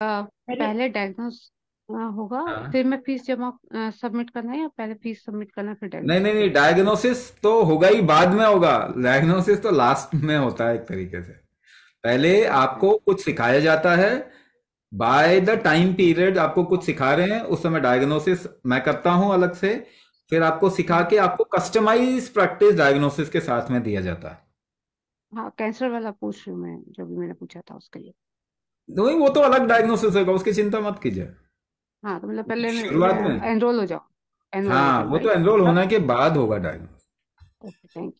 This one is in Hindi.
अ, पहले डायग्नोस होगा हाँ। फिर मैं फीस जमा सबमिट करना है या पहले फीस सबमिट करना फिर नहीं नहीं डायग्नोसिस नहीं डायग्नोसिस तो होगा ही बाद में होगा डायग्नोसिस तो लास्ट में होता है एक तरीके से पहले आपको कुछ सिखाया जाता है बाय द टाइम पीरियड आपको कुछ सिखा रहे हैं उस समय डायग्नोसिस मैं करता हूं अलग से फिर आपको सिखा के आपको कस्टमाइज प्रैक्टिस डायग्नोसिस के साथ में दिया जाता है हाँ कैंसर वाला पूछ रही हूँ मैं जो भी मैंने पूछा था उसके लिए नहीं तो वो तो अलग डायग्नोसिस होगा उसकी चिंता मत कीजिए हाँ तो मतलब पहले शुरुआत में एनरोल हो जाओ हाँ वो तो एनरोल होना के बाद होगा डायग्नोसिस थैंक यू